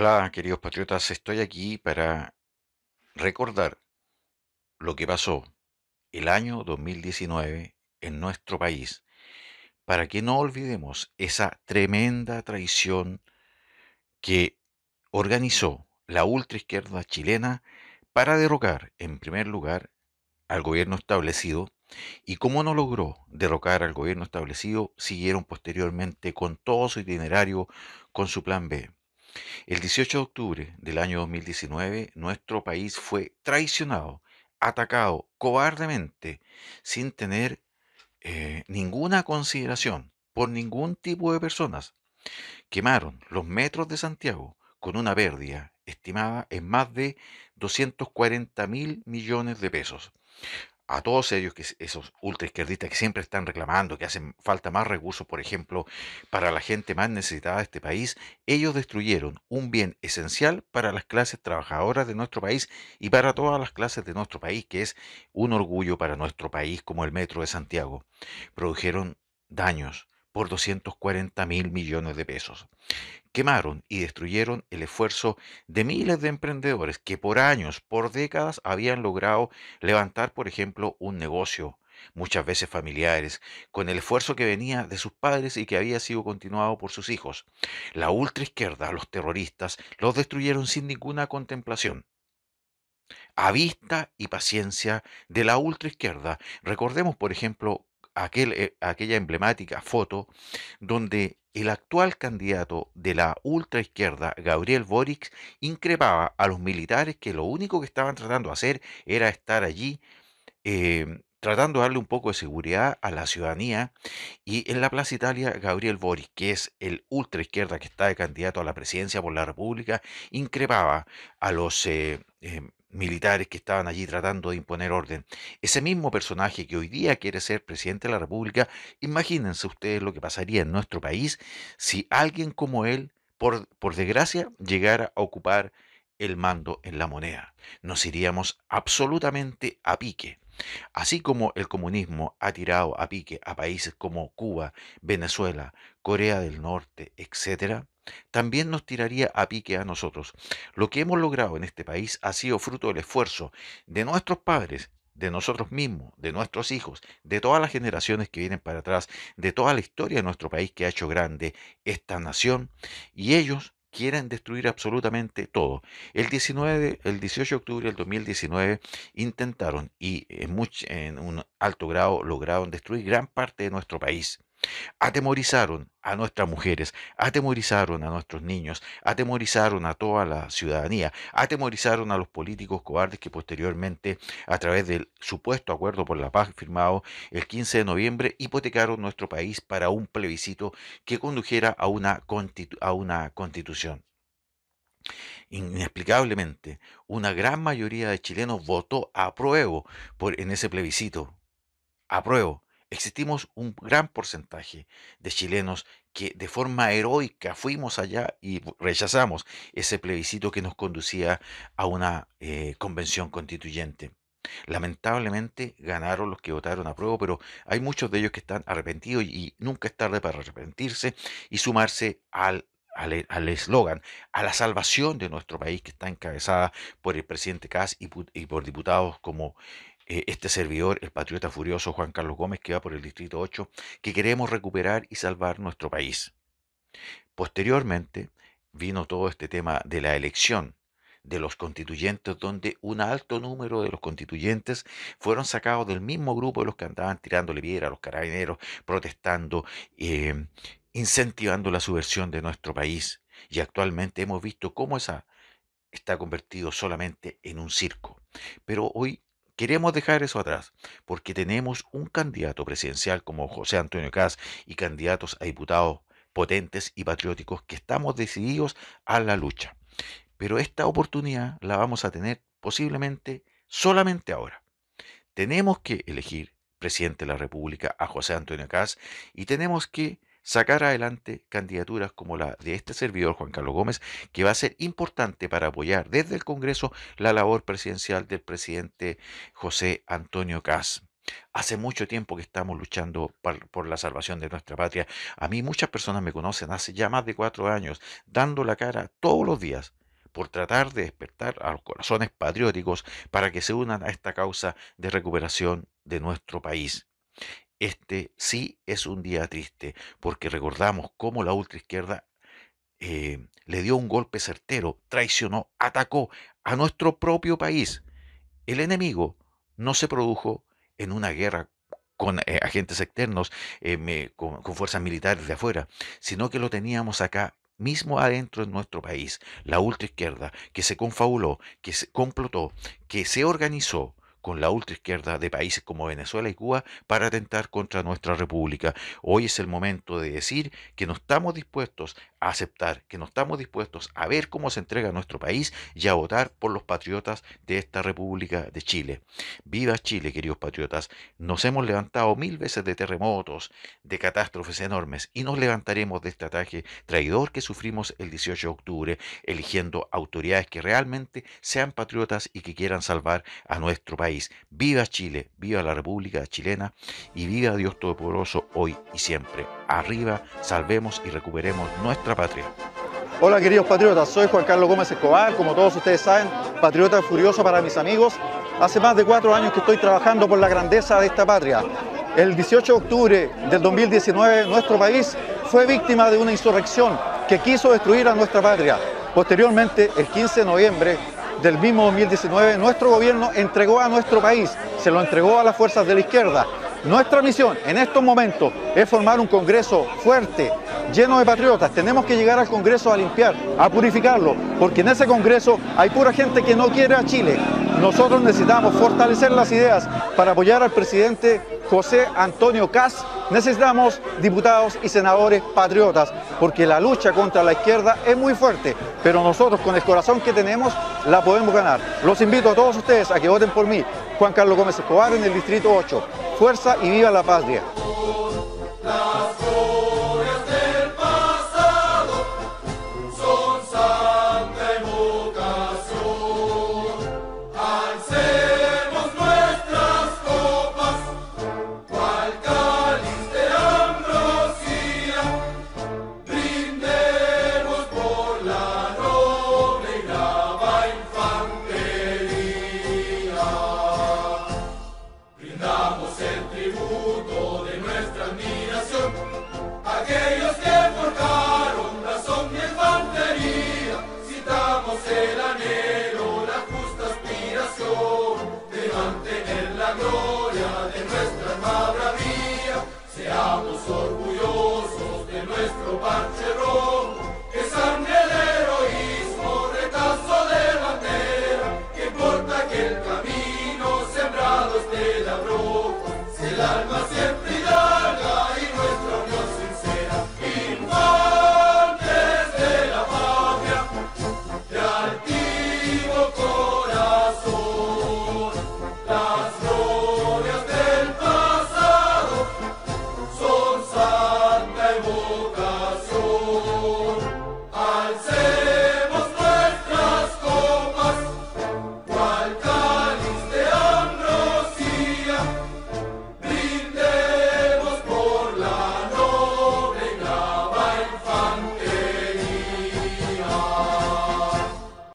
Hola, queridos patriotas, estoy aquí para recordar lo que pasó el año 2019 en nuestro país, para que no olvidemos esa tremenda traición que organizó la ultraizquierda chilena para derrocar, en primer lugar, al gobierno establecido, y como no logró derrocar al gobierno establecido, siguieron posteriormente con todo su itinerario, con su plan B el 18 de octubre del año 2019, nuestro país fue traicionado, atacado cobardemente, sin tener eh, ninguna consideración por ningún tipo de personas. Quemaron los metros de Santiago con una pérdida estimada en más de 240 mil millones de pesos a todos ellos, que esos ultraizquierdistas que siempre están reclamando que hacen falta más recursos, por ejemplo, para la gente más necesitada de este país, ellos destruyeron un bien esencial para las clases trabajadoras de nuestro país y para todas las clases de nuestro país, que es un orgullo para nuestro país como el Metro de Santiago. Produjeron daños por 240 mil millones de pesos quemaron y destruyeron el esfuerzo de miles de emprendedores que por años, por décadas habían logrado levantar, por ejemplo, un negocio, muchas veces familiares, con el esfuerzo que venía de sus padres y que había sido continuado por sus hijos. La ultraizquierda, los terroristas, los destruyeron sin ninguna contemplación. A vista y paciencia de la ultraizquierda, recordemos por ejemplo eh, aquella emblemática foto donde el actual candidato de la ultraizquierda, Gabriel Boric, increpaba a los militares que lo único que estaban tratando de hacer era estar allí. Em, tratando de darle un poco de seguridad a la ciudadanía. Y en la Plaza Italia, Gabriel Boris, que es el ultra izquierda que está de candidato a la presidencia por la República, increpaba a los eh, em, militares que estaban allí tratando de imponer orden. Ese mismo personaje que hoy día quiere ser presidente de la República, imagínense ustedes lo que pasaría en nuestro país si alguien como él, por, desgracia, llegara a ocupar el mando en la moneda. Nos iríamos absolutamente a pique. Así como el comunismo ha tirado a pique a países como Cuba, Venezuela, Corea del Norte, etcétera también nos tiraría a pique a nosotros. Lo que hemos logrado en este país ha sido fruto del esfuerzo de nuestros padres, de nosotros mismos, de nuestros hijos, de todas las generaciones que vienen para atrás, de toda la historia de nuestro país que ha hecho grande esta nación, y ellos quieren destruir absolutamente todo. El 19, el 18 de octubre del 2019 intentaron y en un alto grado lograron destruir gran parte de nuestro país. Atemorizaron a nuestras mujeres, atemorizaron a nuestros niños, atemorizaron a toda la ciudadanía, atemorizaron a los políticos cobardes que posteriormente, a través del supuesto acuerdo por la paz firmado el 15 de noviembre, hipotecaron nuestro país para un plebiscito que condujera a una, constitución. Inexplicablemente, una gran mayoría de chilenos votó a apruebo por, en ese plebiscito. Apruebo existimos un gran porcentaje de chilenos que de forma heroica fuimos allá y rechazamos ese plebiscito que nos conducía a una eh, convención constituyente. Lamentablemente ganaron los que votaron a prueba, pero hay muchos de ellos que están arrepentidos y nunca es tarde para arrepentirse y sumarse al al e, eslogan, a la salvación de nuestro país que está encabezada por el presidente Kass y por diputados como eh, este servidor, el patriota furioso Juan Carlos Gómez, que va por el Distrito 8, que queremos recuperar y salvar nuestro país. Posteriormente vino todo este tema de la elección de los constituyentes, donde un alto número de los constituyentes fueron sacados del mismo grupo de los que andaban tirándole piedra a los carabineros, protestando, eh, incentivando la subversión de nuestro país. Y actualmente hemos visto cómo esa está convertido solamente en un circo. Pero hoy queremos dejar eso atrás, porque tenemos un candidato presidencial como José Antonio Caz y candidatos a diputados potentes y patrióticos que estamos decididos a la lucha. Pero esta oportunidad la vamos a tener posiblemente solamente ahora. Tenemos que elegir presidente de la República a José Antonio Caz y tenemos que sacar adelante candidaturas como la de este servidor, Juan Carlos Gómez, que va a ser importante para apoyar desde el Congreso la labor presidencial del presidente José Antonio Caz. Hace mucho tiempo que estamos luchando por la salvación de nuestra patria. A mí muchas personas me conocen hace ya más de cuatro años, dando la cara todos los días por tratar de despertar a los corazones patrióticos para que se unan a esta causa de recuperación de nuestro país este sí es un día triste, porque recordamos cómo la ultraizquierda eh, le dio un golpe certero, traicionó, atacó a nuestro propio país. El enemigo no se produjo en una guerra con eh, agentes externos, eh, con, fuerzas militares de afuera, sino que lo teníamos acá mismo adentro en nuestro país, la ultraizquierda, que se confabuló, que se complotó, que se organizó con la ultraizquierda de países como Venezuela y Cuba para atentar contra nuestra república. Hoy es el momento de decir que no estamos dispuestos a aceptar, que no estamos dispuestos a ver cómo se entrega nuestro país y a votar por los patriotas de esta República de Chile. Viva Chile, queridos patriotas. Nos hemos levantado mil veces de terremotos, de catástrofes enormes y nos levantaremos de este ataque traidor que sufrimos el 18 de octubre, eligiendo autoridades que realmente sean patriotas y que quieran salvar a nuestro país Viva Chile, viva la República Chilena y viva Dios Todopoderoso hoy y siempre. Arriba, salvemos y recuperemos nuestra patria. Hola queridos patriotas, soy Juan Carlos Gómez Escobar, como todos ustedes saben, patriota furioso para mis amigos. Hace más de cuatro años que estoy trabajando por la grandeza de esta patria. El 18 de octubre del 2019 nuestro país fue víctima de una insurrección que quiso destruir a nuestra patria. Posteriormente, el 15 de noviembre, del mismo 2019, nuestro gobierno entregó a nuestro país, se lo entregó a las fuerzas de la izquierda. Nuestra misión en estos momentos es formar un Congreso fuerte, lleno de patriotas. Tenemos que llegar al Congreso a limpiar, a purificarlo, porque en ese Congreso hay pura gente que no quiere a Chile. Nosotros necesitamos fortalecer las ideas para apoyar al presidente José Antonio Cas, necesitamos diputados y senadores patriotas, porque la lucha contra la izquierda es muy fuerte, pero nosotros con el corazón que tenemos la podemos ganar. Los invito a todos ustedes a que voten por mí, Juan Carlos Gómez Escobar en el Distrito 8. Fuerza y viva la patria. Aquellos